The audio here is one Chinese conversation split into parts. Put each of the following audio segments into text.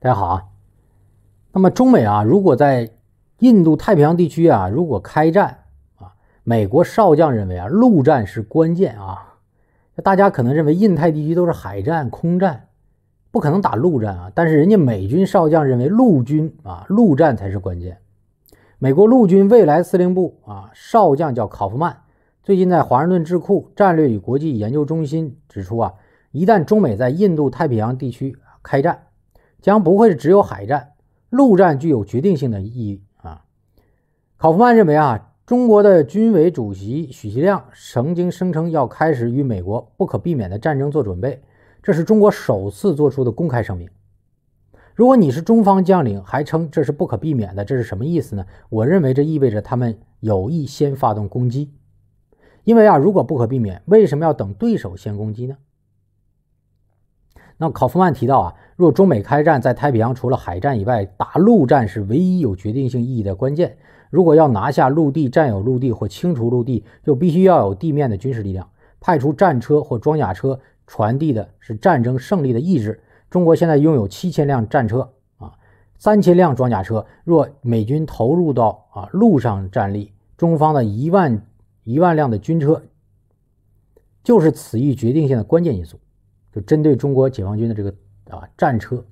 大家好啊，那么中美啊，如果在印度太平洋地区啊，如果开战啊，美国少将认为啊，陆战是关键啊。大家可能认为印太地区都是海战、空战，不可能打陆战啊。但是人家美军少将认为陆军啊，陆战才是关键。美国陆军未来司令部啊，少将叫考夫曼，最近在华盛顿智库战略与国际研究中心指出啊，一旦中美在印度太平洋地区开战。将不会是只有海战，陆战具有决定性的意义啊。考夫曼认为啊，中国的军委主席许其亮曾经声称要开始与美国不可避免的战争做准备，这是中国首次做出的公开声明。如果你是中方将领，还称这是不可避免的，这是什么意思呢？我认为这意味着他们有意先发动攻击，因为啊，如果不可避免，为什么要等对手先攻击呢？那考夫曼提到啊。若中美开战，在太平洋除了海战以外，打陆战是唯一有决定性意义的关键。如果要拿下陆地，占有陆地或清除陆地，就必须要有地面的军事力量，派出战车或装甲车，传递的是战争胜利的意志。中国现在拥有七千辆战车，啊，三千辆装甲车。若美军投入到啊陆上战力，中方的一万一万辆的军车，就是此役决定性的关键因素。就针对中国解放军的这个。啊，战车，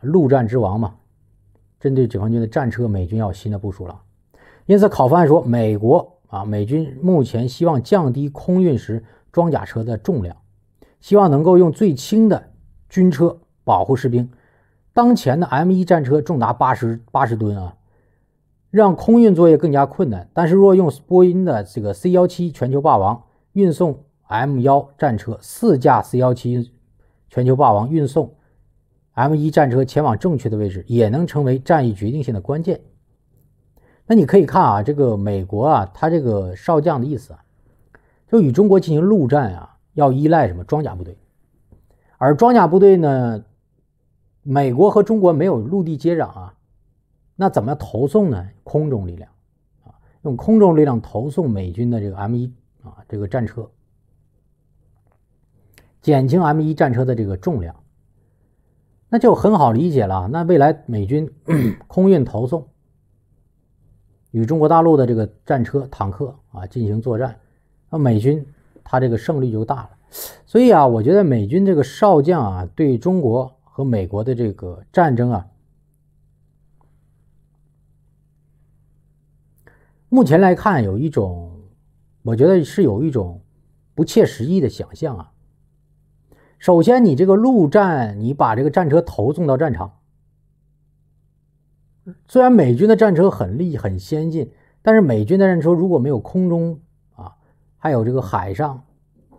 陆战之王嘛，针对解放军的战车，美军要新的部署了。因此，考方案说，美国啊，美军目前希望降低空运时装甲车的重量，希望能够用最轻的军车保护士兵。当前的 M 一战车重达八十八十吨啊，让空运作业更加困难。但是，若用波音的这个 C 幺七全球霸王运送 M 幺战车，四架 C 幺七。全球霸王运送 M1 战车前往正确的位置，也能成为战役决定性的关键。那你可以看啊，这个美国啊，他这个少将的意思啊，就与中国进行陆战啊，要依赖什么装甲部队？而装甲部队呢，美国和中国没有陆地接壤啊，那怎么投送呢？空中力量啊，用空中力量投送美军的这个 M1 啊，这个战车。减轻 M 一战车的这个重量，那就很好理解了。那未来美军 空运投送与中国大陆的这个战车、坦克啊进行作战，那美军他这个胜率就大了。所以啊，我觉得美军这个少将啊，对中国和美国的这个战争啊，目前来看有一种，我觉得是有一种不切实际的想象啊。首先，你这个陆战，你把这个战车投送到战场。虽然美军的战车很厉、很先进，但是美军的战车如果没有空中啊，还有这个海上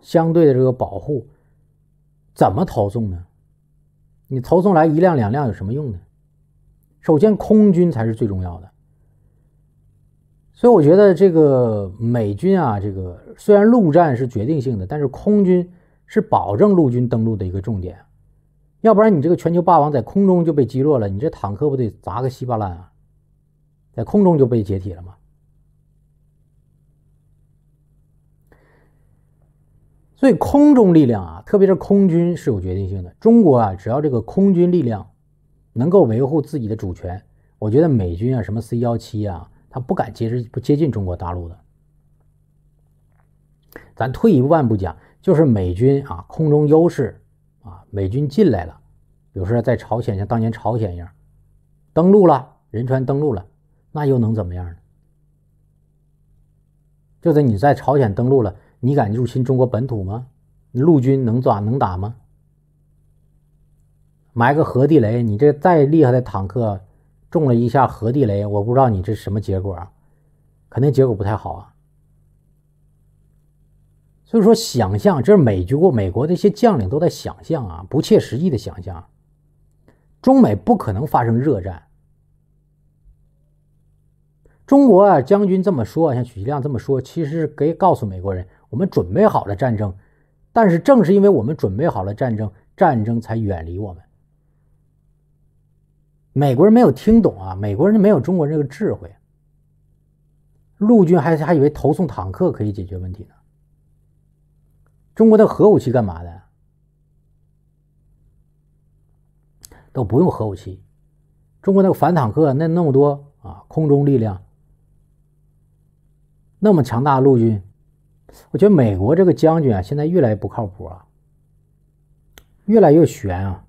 相对的这个保护，怎么投送呢？你投送来一辆两辆有什么用呢？首先，空军才是最重要的。所以，我觉得这个美军啊，这个虽然陆战是决定性的，但是空军。是保证陆军登陆的一个重点，要不然你这个全球霸王在空中就被击落了，你这坦克不得砸个稀巴烂啊？在空中就被解体了吗？所以空中力量啊，特别是空军是有决定性的。中国啊，只要这个空军力量能够维护自己的主权，我觉得美军啊，什么 C 幺七啊，他不敢接不接近中国大陆的。咱退一万步讲。就是美军啊，空中优势啊，美军进来了，比如说在朝鲜，像当年朝鲜一样登陆了，仁川登陆了，那又能怎么样呢？就是你在朝鲜登陆了，你敢入侵中国本土吗？陆军能抓能打吗？埋个核地雷，你这再厉害的坦克中了一下核地雷，我不知道你这什么结果，啊，肯定结果不太好啊。所以说，想象这是美军、国美国的一些将领都在想象啊，不切实际的想象。中美不可能发生热战。中国啊，将军这么说，像许其亮这么说，其实是给告诉美国人，我们准备好了战争。但是，正是因为我们准备好了战争，战争才远离我们。美国人没有听懂啊，美国人没有中国人这个智慧。陆军还还以为投送坦克可以解决问题呢。中国的核武器干嘛的？都不用核武器。中国那个反坦克那那么多啊，空中力量那么强大，陆军。我觉得美国这个将军啊，现在越来越不靠谱啊，越来越悬啊。